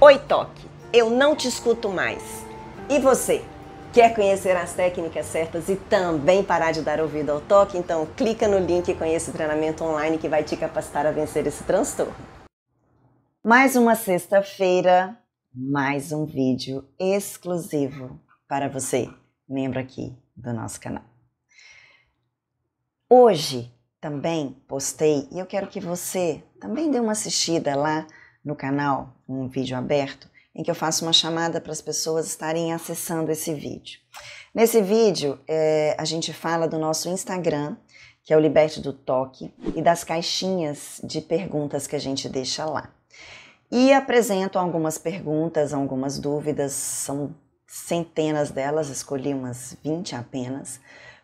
Oi, toque, eu não te escuto mais. E você? Quer conhecer as técnicas certas e também parar de dar ouvido ao toque? Então clica no link e conheça o treinamento online que vai te capacitar a vencer esse transtorno. Mais uma sexta-feira, mais um vídeo exclusivo para você, membro aqui do nosso canal. Hoje também postei e eu quero que você também dê uma assistida lá no canal um vídeo aberto em que eu faço uma chamada para as pessoas estarem acessando esse vídeo. Nesse vídeo, é, a gente fala do nosso Instagram, que é o Liberte do Toque, e das caixinhas de perguntas que a gente deixa lá. E apresento algumas perguntas, algumas dúvidas, são centenas delas, escolhi umas 20 apenas,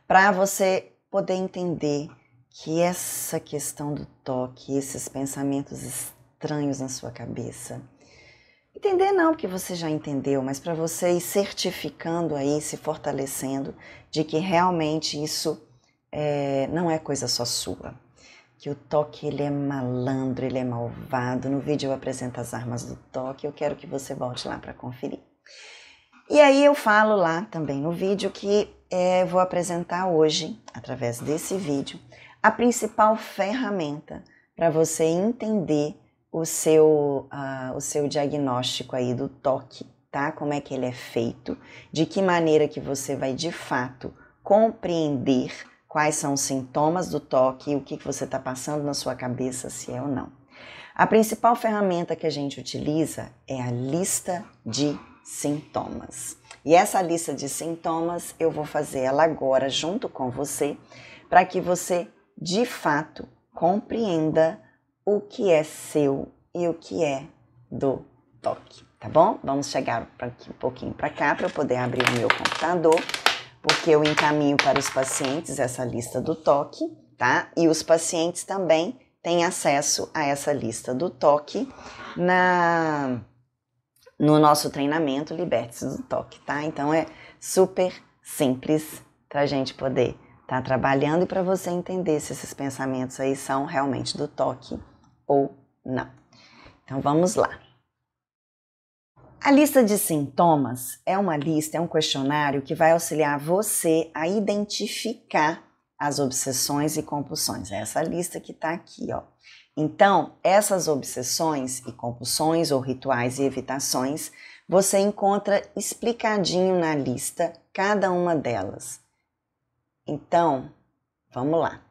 para você poder entender que essa questão do toque, esses pensamentos estranhos na sua cabeça. Entender não, porque você já entendeu, mas para você ir certificando aí, se fortalecendo de que realmente isso é, não é coisa só sua. Que o toque ele é malandro, ele é malvado. No vídeo eu apresento as armas do toque, eu quero que você volte lá para conferir. E aí eu falo lá também no vídeo que é, vou apresentar hoje, através desse vídeo, a principal ferramenta para você entender o seu, uh, o seu diagnóstico aí do toque, tá? Como é que ele é feito, de que maneira que você vai de fato compreender quais são os sintomas do toque e o que, que você está passando na sua cabeça, se é ou não. A principal ferramenta que a gente utiliza é a lista de sintomas. E essa lista de sintomas eu vou fazer ela agora junto com você, para que você de fato compreenda o que é seu e o que é do toque, tá bom? Vamos chegar aqui, um pouquinho para cá para eu poder abrir o meu computador, porque eu encaminho para os pacientes essa lista do toque, tá? E os pacientes também têm acesso a essa lista do toque na no nosso treinamento Liberte-se do Toque, tá? Então é super simples para a gente poder estar tá trabalhando e para você entender se esses pensamentos aí são realmente do toque ou não. Então vamos lá. A lista de sintomas é uma lista, é um questionário que vai auxiliar você a identificar as obsessões e compulsões. É essa lista que está aqui, ó. Então, essas obsessões e compulsões ou rituais e evitações, você encontra explicadinho na lista cada uma delas. Então, vamos lá.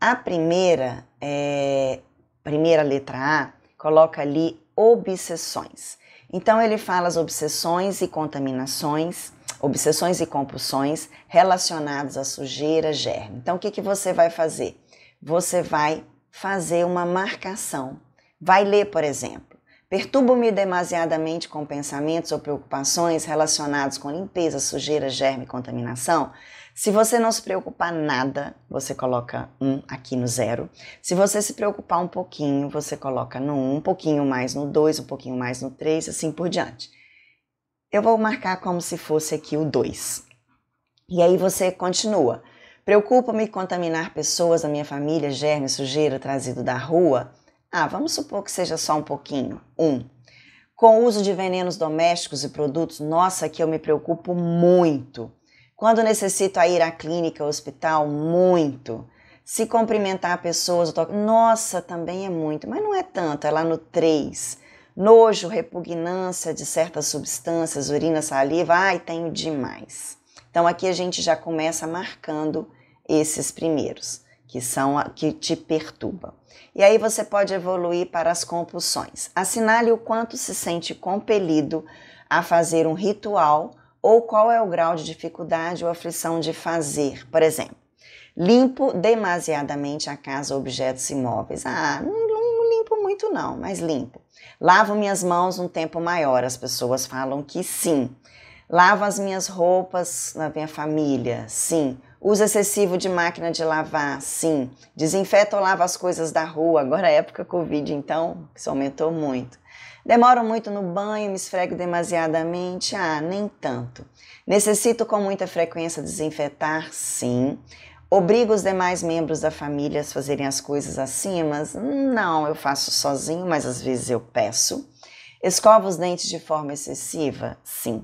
A primeira é primeira letra A, coloca ali obsessões. Então ele fala as obsessões e contaminações, obsessões e compulsões relacionados à sujeira, germe. Então o que, que você vai fazer? Você vai fazer uma marcação. Vai ler, por exemplo, perturbo-me demasiadamente com pensamentos ou preocupações relacionados com limpeza, sujeira, germe e contaminação. Se você não se preocupar nada, você coloca um aqui no zero. Se você se preocupar um pouquinho, você coloca no um, um pouquinho mais no dois, um pouquinho mais no três, assim por diante. Eu vou marcar como se fosse aqui o dois. E aí você continua. Preocupa-me contaminar pessoas a minha família, germe, sujeira trazido da rua? Ah, vamos supor que seja só um pouquinho. Um. Com o uso de venenos domésticos e produtos, nossa, que eu me preocupo muito. Quando necessito ir à clínica ao hospital, muito. Se cumprimentar pessoas, toco, nossa, também é muito, mas não é tanto, é lá no 3. Nojo, repugnância de certas substâncias, urina, saliva, ai, tenho demais. Então aqui a gente já começa marcando esses primeiros, que são que te perturbam. E aí você pode evoluir para as compulsões. Assinale o quanto se sente compelido a fazer um ritual ou qual é o grau de dificuldade ou aflição de fazer. Por exemplo, limpo demasiadamente a casa, objetos imóveis. Ah, não, não limpo muito não, mas limpo. Lavo minhas mãos um tempo maior. As pessoas falam que sim. Lavo as minhas roupas na minha família, sim. Uso excessivo de máquina de lavar, sim. Desinfeta ou lava as coisas da rua, agora é época Covid, então isso aumentou muito. Demoro muito no banho, me esfrego demasiadamente? Ah, nem tanto. Necessito com muita frequência desinfetar? Sim. Obrigo os demais membros da família a fazerem as coisas assim, mas não, eu faço sozinho, mas às vezes eu peço. Escovo os dentes de forma excessiva? Sim.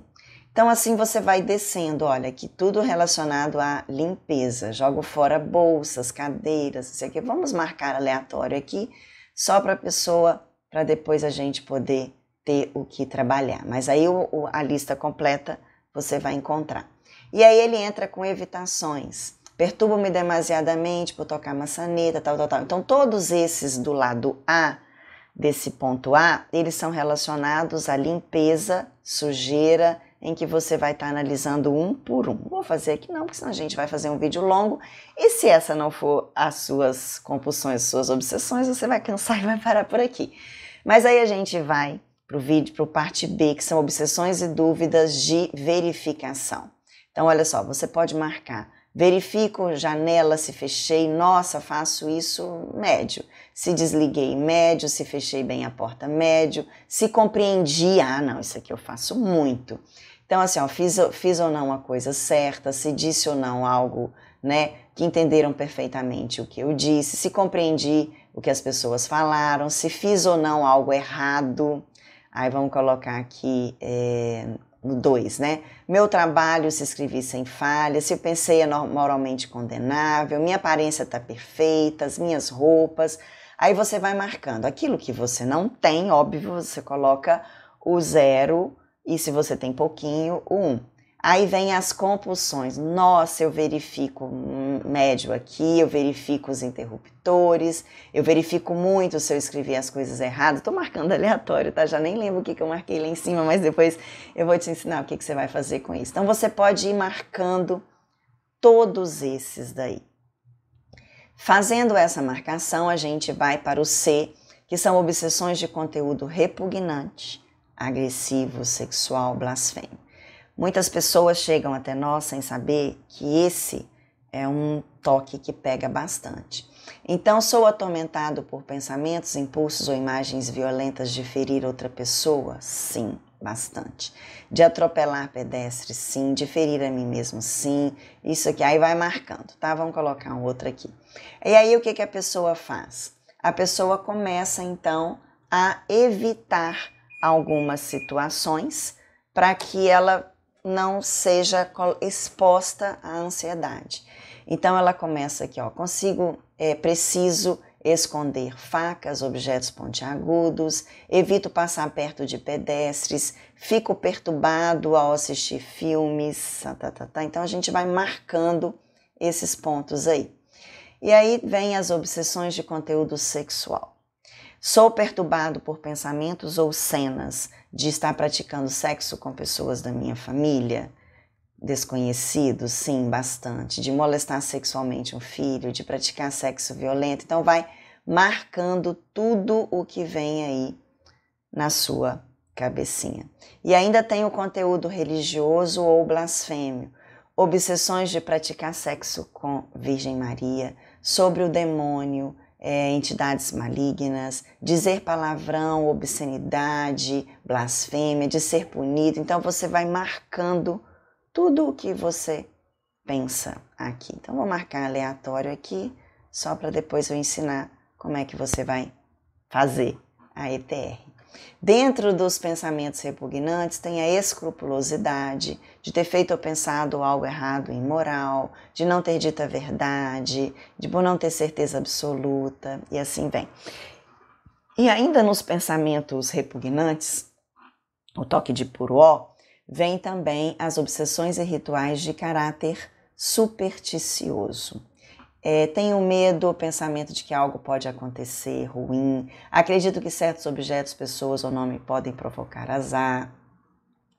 Então, assim você vai descendo, olha, que tudo relacionado à limpeza. Jogo fora bolsas, cadeiras, isso aqui. Vamos marcar aleatório aqui, só para a pessoa para depois a gente poder ter o que trabalhar. Mas aí o, o, a lista completa você vai encontrar. E aí ele entra com evitações. Perturbo-me demasiadamente por tocar maçaneta, tal, tal, tal. Então, todos esses do lado A, desse ponto A, eles são relacionados à limpeza, sujeira, em que você vai estar tá analisando um por um. Vou fazer aqui não, porque senão a gente vai fazer um vídeo longo. E se essa não for as suas compulsões, suas obsessões, você vai cansar e vai parar por aqui. Mas aí a gente vai para o vídeo, para o parte B, que são obsessões e dúvidas de verificação. Então, olha só, você pode marcar. Verifico janela se fechei, nossa, faço isso médio. Se desliguei médio, se fechei bem a porta médio, se compreendi, ah, não, isso aqui eu faço muito. Então, assim, ó, fiz, fiz ou não a coisa certa, se disse ou não algo, né, que entenderam perfeitamente o que eu disse, se compreendi o que as pessoas falaram, se fiz ou não algo errado. Aí vamos colocar aqui é, no 2, né? Meu trabalho se escrevi sem falha, se eu pensei é moralmente condenável, minha aparência está perfeita, as minhas roupas. Aí você vai marcando. Aquilo que você não tem, óbvio, você coloca o zero e se você tem pouquinho, o 1. Aí vem as compulsões. Nossa, eu verifico médio aqui, eu verifico os interruptores, eu verifico muito se eu escrevi as coisas erradas. Tô marcando aleatório, tá? Já nem lembro o que, que eu marquei lá em cima, mas depois eu vou te ensinar o que, que você vai fazer com isso. Então você pode ir marcando todos esses daí. Fazendo essa marcação, a gente vai para o C, que são obsessões de conteúdo repugnante agressivo, sexual, blasfêmio. Muitas pessoas chegam até nós sem saber que esse é um toque que pega bastante. Então, sou atormentado por pensamentos, impulsos ou imagens violentas de ferir outra pessoa? Sim, bastante. De atropelar pedestres? Sim. De ferir a mim mesmo? Sim. Isso aqui, aí vai marcando, tá? Vamos colocar um outro aqui. E aí, o que, que a pessoa faz? A pessoa começa, então, a evitar algumas situações para que ela não seja exposta à ansiedade. Então ela começa aqui, ó, consigo, é preciso esconder facas, objetos pontiagudos, evito passar perto de pedestres, fico perturbado ao assistir filmes, tá, tá, tá, tá. então a gente vai marcando esses pontos aí. E aí vem as obsessões de conteúdo sexual. Sou perturbado por pensamentos ou cenas de estar praticando sexo com pessoas da minha família, desconhecidos, sim, bastante, de molestar sexualmente um filho, de praticar sexo violento. Então, vai marcando tudo o que vem aí na sua cabecinha. E ainda tem o conteúdo religioso ou blasfêmio, obsessões de praticar sexo com Virgem Maria, sobre o demônio é, entidades malignas, dizer palavrão, obscenidade, blasfêmia, de ser punido. Então você vai marcando tudo o que você pensa aqui. Então vou marcar aleatório aqui, só para depois eu ensinar como é que você vai fazer a ETR. Dentro dos pensamentos repugnantes tem a escrupulosidade de ter feito ou pensado algo errado e imoral, de não ter dito a verdade, de por não ter certeza absoluta e assim vem. E ainda nos pensamentos repugnantes, o toque de puro vem também as obsessões e rituais de caráter supersticioso. É, tenho medo ou pensamento de que algo pode acontecer ruim. Acredito que certos objetos, pessoas ou nome podem provocar azar.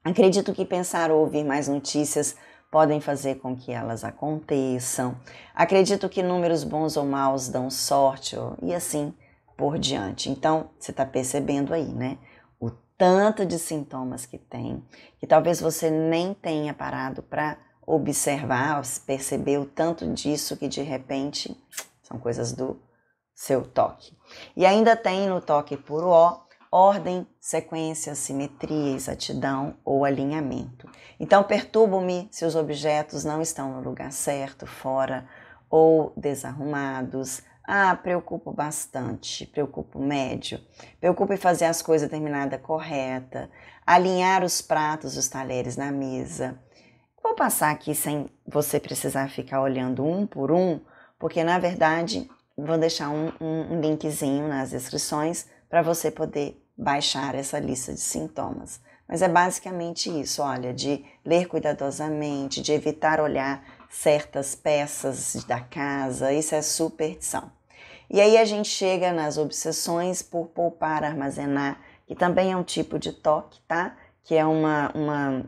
Acredito que pensar ou ouvir mais notícias podem fazer com que elas aconteçam. Acredito que números bons ou maus dão sorte e assim por diante. Então, você está percebendo aí, né? O tanto de sintomas que tem, que talvez você nem tenha parado para observar, perceber o tanto disso que de repente são coisas do seu toque. E ainda tem no toque puro O ordem, sequência, simetria, exatidão ou alinhamento. Então perturbo-me se os objetos não estão no lugar certo, fora ou desarrumados. Ah, preocupo bastante, preocupo médio, preocupo em fazer as coisas terminada correta, alinhar os pratos, os talheres na mesa, Vou passar aqui sem você precisar ficar olhando um por um, porque na verdade vou deixar um, um linkzinho nas descrições para você poder baixar essa lista de sintomas. Mas é basicamente isso, olha, de ler cuidadosamente, de evitar olhar certas peças da casa, isso é superstição. E aí a gente chega nas obsessões por poupar, armazenar, que também é um tipo de toque, tá? Que é uma, uma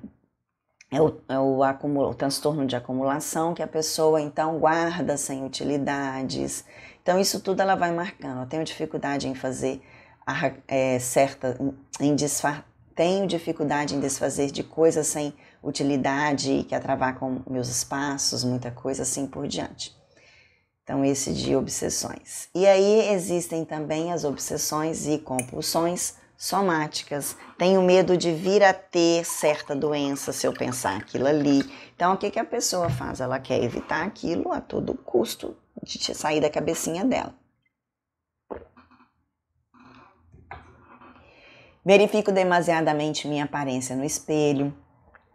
é o, é o, o transtorno de acumulação que a pessoa então guarda sem utilidades. Então, isso tudo ela vai marcando. Eu tenho dificuldade em fazer a, é, certa. Em disfar, tenho dificuldade em desfazer de coisas sem utilidade que é com meus espaços, muita coisa assim por diante. Então, esse de obsessões. E aí existem também as obsessões e compulsões somáticas. Tenho medo de vir a ter certa doença se eu pensar aquilo ali. Então, o que, que a pessoa faz? Ela quer evitar aquilo a todo custo de sair da cabecinha dela. Verifico demasiadamente minha aparência no espelho.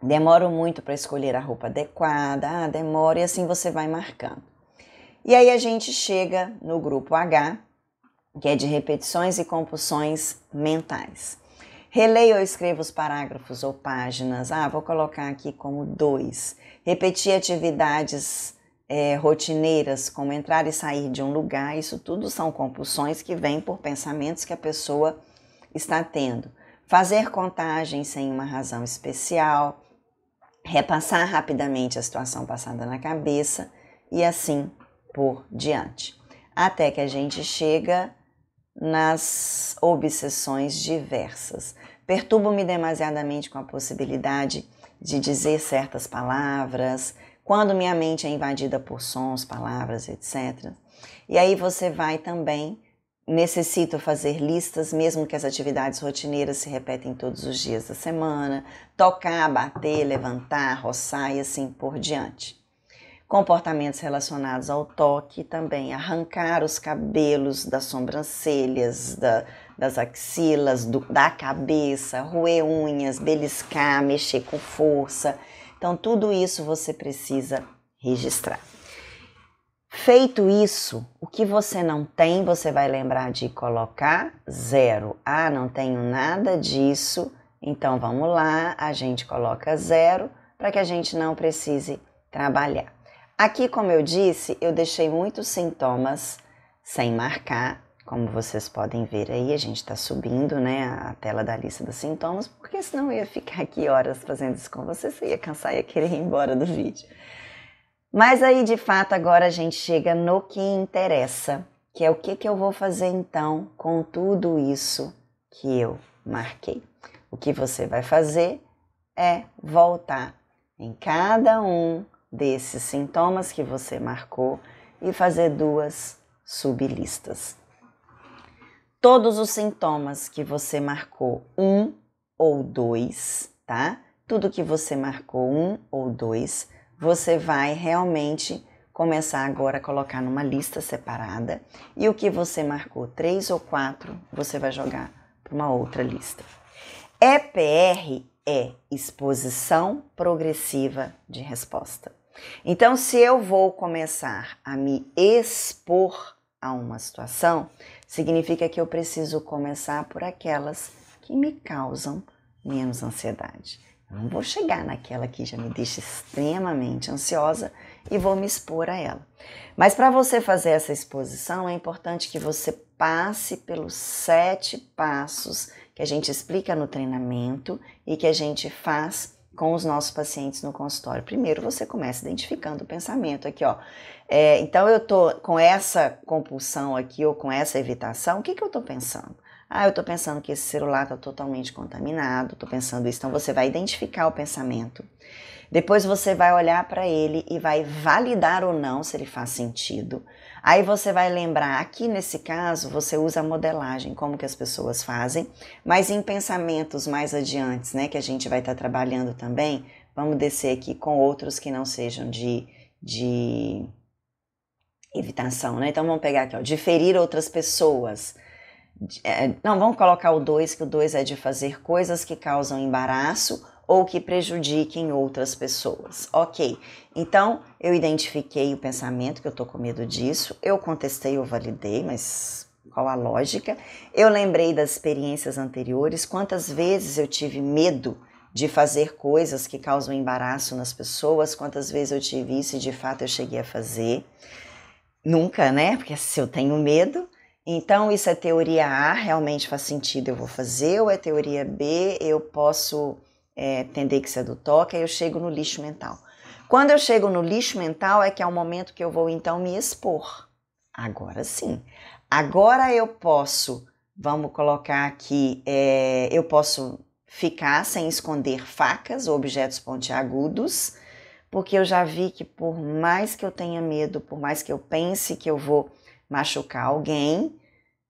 Demoro muito para escolher a roupa adequada. Ah, demora e assim você vai marcando. E aí a gente chega no grupo H, que é de repetições e compulsões mentais. Releio ou escrevo os parágrafos ou páginas. Ah, vou colocar aqui como dois. Repetir atividades é, rotineiras, como entrar e sair de um lugar, isso tudo são compulsões que vêm por pensamentos que a pessoa está tendo. Fazer contagem sem uma razão especial, repassar rapidamente a situação passada na cabeça e assim por diante. Até que a gente chega nas obsessões diversas. Perturbo-me demasiadamente com a possibilidade de dizer certas palavras, quando minha mente é invadida por sons, palavras, etc. E aí você vai também necessito fazer listas, mesmo que as atividades rotineiras se repetem todos os dias da semana, tocar, bater, levantar, roçar e assim por diante comportamentos relacionados ao toque também, arrancar os cabelos das sobrancelhas, da, das axilas, do, da cabeça, roer unhas, beliscar, mexer com força. Então, tudo isso você precisa registrar. Feito isso, o que você não tem, você vai lembrar de colocar zero. Ah, não tenho nada disso, então vamos lá, a gente coloca zero para que a gente não precise trabalhar. Aqui, como eu disse, eu deixei muitos sintomas sem marcar, como vocês podem ver aí, a gente está subindo né, a tela da lista dos sintomas, porque senão eu ia ficar aqui horas fazendo isso com vocês, eu ia cansar, e ia querer ir embora do vídeo. Mas aí, de fato, agora a gente chega no que interessa, que é o que, que eu vou fazer então com tudo isso que eu marquei. O que você vai fazer é voltar em cada um desses sintomas que você marcou e fazer duas sublistas. Todos os sintomas que você marcou um ou dois, tá? Tudo que você marcou um ou dois, você vai realmente começar agora a colocar numa lista separada e o que você marcou três ou quatro, você vai jogar para uma outra lista. EPR é exposição progressiva de resposta. Então, se eu vou começar a me expor a uma situação, significa que eu preciso começar por aquelas que me causam menos ansiedade. Eu não vou chegar naquela que já me deixa extremamente ansiosa e vou me expor a ela. Mas para você fazer essa exposição, é importante que você passe pelos sete passos que a gente explica no treinamento e que a gente faz com os nossos pacientes no consultório. Primeiro você começa identificando o pensamento aqui, ó. É, então eu tô com essa compulsão aqui ou com essa evitação, o que, que eu tô pensando? Ah, eu tô pensando que esse celular tá totalmente contaminado, tô pensando isso. Então você vai identificar o pensamento. Depois você vai olhar para ele e vai validar ou não se ele faz sentido. Aí você vai lembrar, aqui nesse caso, você usa a modelagem, como que as pessoas fazem, mas em pensamentos mais adiantes, né, que a gente vai estar tá trabalhando também, vamos descer aqui com outros que não sejam de, de evitação, né? Então vamos pegar aqui, ó, diferir outras pessoas. É, não, vamos colocar o 2, que o 2 é de fazer coisas que causam embaraço ou que prejudiquem outras pessoas. Ok, então eu identifiquei o pensamento que eu tô com medo disso, eu contestei ou validei, mas qual a lógica? Eu lembrei das experiências anteriores, quantas vezes eu tive medo de fazer coisas que causam embaraço nas pessoas, quantas vezes eu tive isso e de fato eu cheguei a fazer. Nunca, né? Porque se eu tenho medo, então, isso é teoria A, realmente faz sentido, eu vou fazer, ou é teoria B, eu posso é, tendência do toque, aí eu chego no lixo mental. Quando eu chego no lixo mental é que é o momento que eu vou então me expor. Agora sim. Agora eu posso, vamos colocar aqui, é, eu posso ficar sem esconder facas ou objetos pontiagudos, porque eu já vi que por mais que eu tenha medo, por mais que eu pense que eu vou machucar alguém,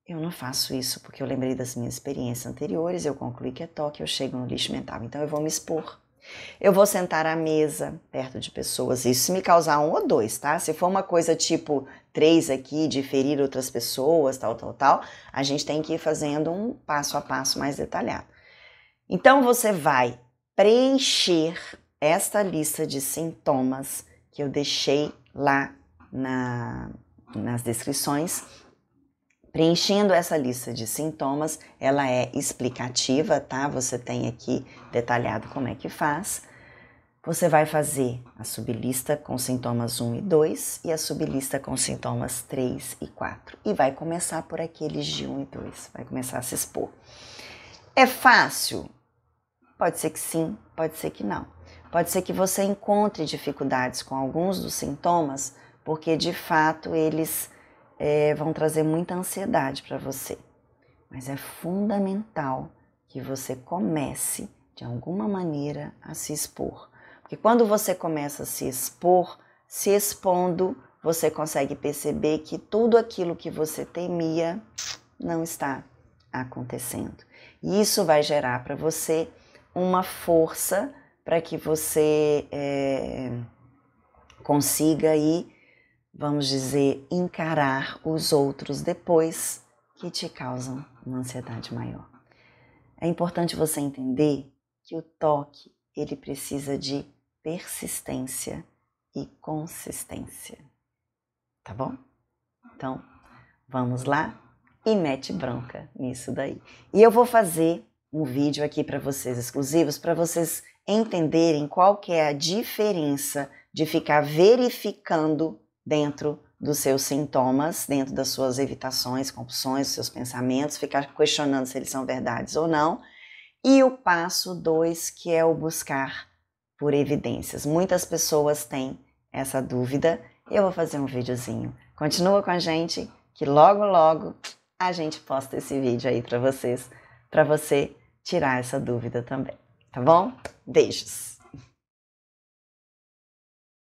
eu não faço isso porque eu lembrei das minhas experiências anteriores, eu concluí que é toque, eu chego no lixo mental, então eu vou me expor. Eu vou sentar à mesa perto de pessoas, isso me causar um ou dois, tá? Se for uma coisa tipo três aqui, de ferir outras pessoas, tal, tal, tal, a gente tem que ir fazendo um passo a passo mais detalhado. Então você vai preencher esta lista de sintomas que eu deixei lá na, nas descrições Preenchendo essa lista de sintomas, ela é explicativa, tá? Você tem aqui detalhado como é que faz. Você vai fazer a sublista com sintomas 1 e 2 e a sublista com sintomas 3 e 4. E vai começar por aqueles de 1 e 2, vai começar a se expor. É fácil? Pode ser que sim, pode ser que não. Pode ser que você encontre dificuldades com alguns dos sintomas, porque de fato eles é, vão trazer muita ansiedade para você. Mas é fundamental que você comece de alguma maneira a se expor. Porque quando você começa a se expor, se expondo, você consegue perceber que tudo aquilo que você temia não está acontecendo. E isso vai gerar para você uma força para que você é, consiga aí vamos dizer, encarar os outros depois que te causam uma ansiedade maior. É importante você entender que o toque, ele precisa de persistência e consistência. Tá bom? Então, vamos lá e mete bronca nisso daí. E eu vou fazer um vídeo aqui para vocês exclusivos para vocês entenderem qual que é a diferença de ficar verificando dentro dos seus sintomas, dentro das suas evitações, compulsões, seus pensamentos, ficar questionando se eles são verdades ou não. E o passo dois, que é o buscar por evidências. Muitas pessoas têm essa dúvida. Eu vou fazer um videozinho. Continua com a gente, que logo logo a gente posta esse vídeo aí para vocês, para você tirar essa dúvida também, tá bom? Beijos.